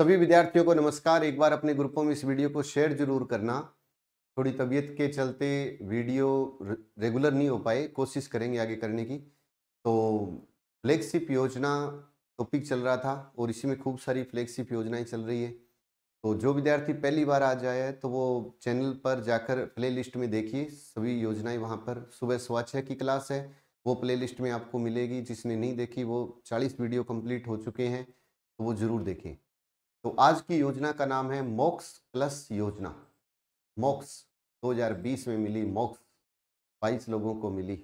सभी विद्यार्थियों को नमस्कार एक बार अपने ग्रुपों में इस वीडियो को शेयर जरूर करना थोड़ी तबीयत के चलते वीडियो रेगुलर नहीं हो पाए कोशिश करेंगे आगे करने की तो फ्लैगशिप योजना टॉपिक चल रहा था और इसी में खूब सारी फ्लैगशिप योजनाएं चल रही है तो जो विद्यार्थी पहली बार आ जाए तो वो चैनल पर जाकर प्ले में देखिए सभी योजनाएँ वहाँ पर सुबह सवा छः की क्लास है वो प्ले में आपको मिलेगी जिसने नहीं देखी वो चालीस वीडियो कम्प्लीट हो चुके हैं तो वो ज़रूर देखें तो आज की योजना का नाम है मोक्स प्लस योजना मोक्स 2020 में मिली मोक्स 22 लोगों को मिली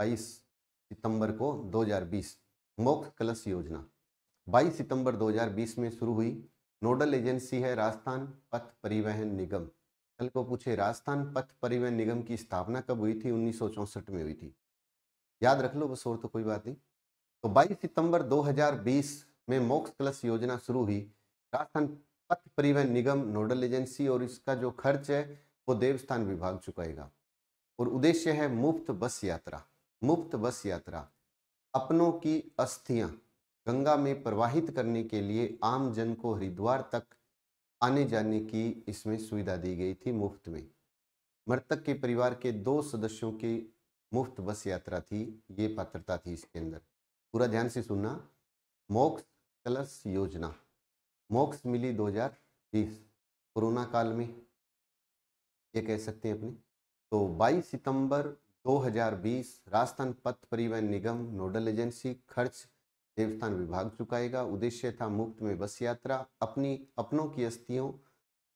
22 सितंबर को 2020 मोक्स प्लस योजना 22 सितंबर 2020 में शुरू हुई नोडल एजेंसी है राजस्थान पथ परिवहन निगम कल को पूछे राजस्थान पथ परिवहन निगम की स्थापना कब हुई थी उन्नीस में हुई थी याद रख लो बस और तो कोई बात नहीं तो 22 सितंबर 2020 में मोक्स प्लस योजना शुरू हुई राजस्थान पथ परिवहन निगम नोडल एजेंसी और इसका जो खर्च है वो देवस्थान विभाग चुकाएगा और उद्देश्य है मुफ्त बस यात्रा मुफ्त बस यात्रा अपनों की अस्थियां गंगा में प्रवाहित करने के लिए आम जन को हरिद्वार तक आने जाने की इसमें सुविधा दी गई थी मुफ्त में मृतक के परिवार के दो सदस्यों की मुफ्त बस यात्रा थी ये पात्रता थी इसके अंदर पूरा ध्यान से सुनना मोक्ष कलश योजना मोक्ष मिली 2020 कोरोना काल में ये कह सकते हैं अपनी तो 22 सितंबर 2020 राजस्थान पथ परिवहन निगम नोडल एजेंसी खर्च देवस्थान विभाग चुकाएगा उद्देश्य था मुफ्त में बस यात्रा अपनी अपनों की अस्थियों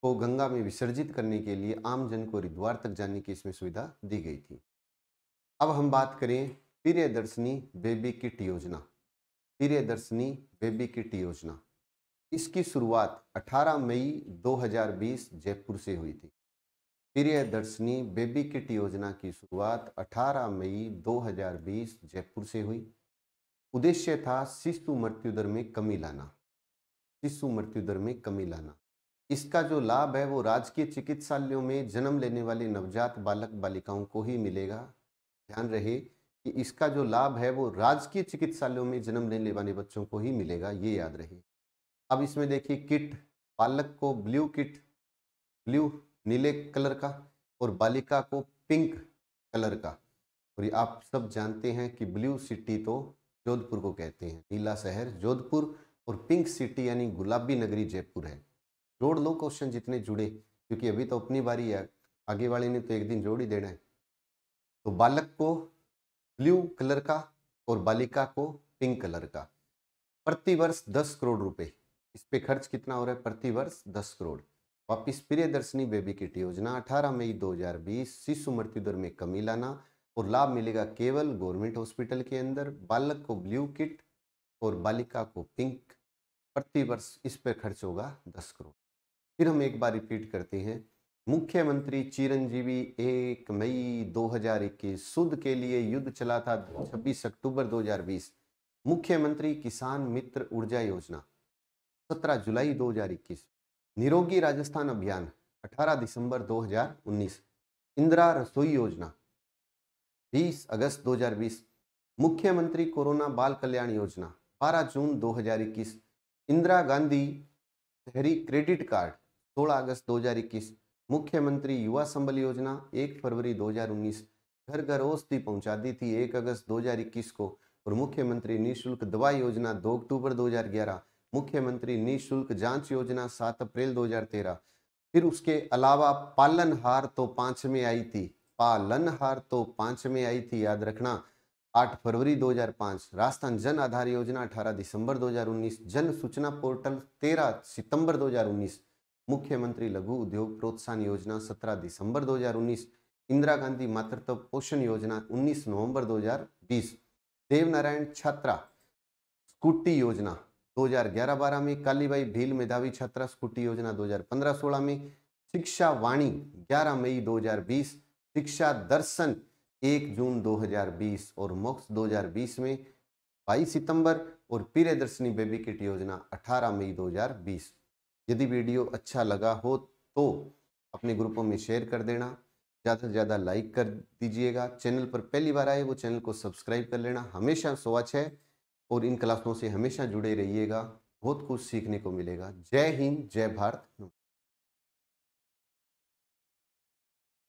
को गंगा में विसर्जित करने के लिए आम जन को हरिद्वार तक जाने की इसमें सुविधा दी गई थी अब हम बात करें प्रियदर्शनी बेबी किट योजना प्रियदर्शनी बेबी किट योजना इसकी शुरुआत 18 मई 2020 जयपुर से हुई थी प्रियदर्शनी बेबी किट योजना की शुरुआत 18 मई 2020 जयपुर से हुई उद्देश्य था शिशु मृत्यु दर में कमी लाना शिशु मृत्यु दर में कमी लाना इसका जो लाभ है वो राजकीय चिकित्सालयों में जन्म लेने वाले नवजात बालक बालिकाओं को ही मिलेगा ध्यान रहे कि इसका जो लाभ है वो राजकीय चिकित्सालयों में जन्म लेने वाले बच्चों को ही मिलेगा ये याद रहे अब इसमें देखिए किट बालक को ब्लू किट ब्लू नीले कलर का और बालिका को पिंक कलर का और आप सब जानते हैं कि ब्लू सिटी तो जोधपुर को कहते हैं नीला शहर जोधपुर और पिंक सिटी यानी गुलाबी नगरी जयपुर है जोड़ लो क्वेश्चन जितने जुड़े क्योंकि अभी तो अपनी बारी है आगे वाले ने तो एक दिन जोड़ ही देना है तो बालक को ब्लू कलर का और बालिका को पिंक कलर का प्रतिवर्ष दस करोड़ रुपए इस पे खर्च कितना हो रहा है प्रति वर्ष दस करोड़ वापिस प्रिय दर्शनी बेबी किट योजना 18 मई 2020 शिशु मृत्यु दर में कमी लाना और लाभ मिलेगा केवल गवर्नमेंट हॉस्पिटल के अंदर बालक को ब्लू किट और बालिका को पिंक प्रति वर्ष इस पर खर्च होगा दस करोड़ फिर हम एक बार रिपीट करते हैं मुख्यमंत्री चिरंजीवी एक मई 2021 सुध के लिए युद्ध चला था 26 अक्टूबर 2020 मुख्यमंत्री किसान मित्र ऊर्जा योजना सत्रह जुलाई 2021 निरोगी राजस्थान अभियान 18 दिसंबर 2019 इंदिरा रसोई योजना 20 अगस्त 2020 मुख्यमंत्री कोरोना बाल कल्याण योजना 12 जून 2021 इंदिरा गांधी शहरी क्रेडिट कार्ड 16 अगस्त 2021 मुख्यमंत्री युवा संबल योजना 1 फरवरी 2019 घर घर औषधि पहुंचा दी थी 1 अगस्त 2021 को और मुख्यमंत्री निःशुल्क दवा योजना 2 अक्टूबर 2011 मुख्यमंत्री निःशुल्क जांच योजना सात अप्रैल 2013 फिर उसके अलावा पालनहार तो पांच में आई थी पालनहार तो पांच में आई थी याद रखना 8 फरवरी 2005 राजस्थान जन आधार योजना 18 दिसंबर 2019 जन सूचना पोर्टल 13 सितंबर 2019 मुख्यमंत्री लघु उद्योग प्रोत्साहन योजना 17 दिसंबर 2019 इंदिरा गांधी मातृत्व पोषण योजना 19 नवंबर 2020 देवनारायण छात्रा स्कूटी योजना 2011-12 में कालीबाई भील मेधावी स्कूटी योजना 2015-16 में शिक्षा वाणी 11 मई 2020 शिक्षा दर्शन 1 जून 2020 और मोक्ष 2020 में 22 सितंबर और प्रियदर्शनी बेबी किट योजना 18 मई 2020 यदि वीडियो अच्छा लगा हो तो अपने ग्रुपों में शेयर कर देना ज़्यादा से ज़्यादा लाइक कर दीजिएगा चैनल पर पहली बार आए वो चैनल को सब्सक्राइब कर लेना हमेशा सोच है और इन क्लासों से हमेशा जुड़े रहिएगा बहुत कुछ सीखने को मिलेगा जय हिंद जय भारत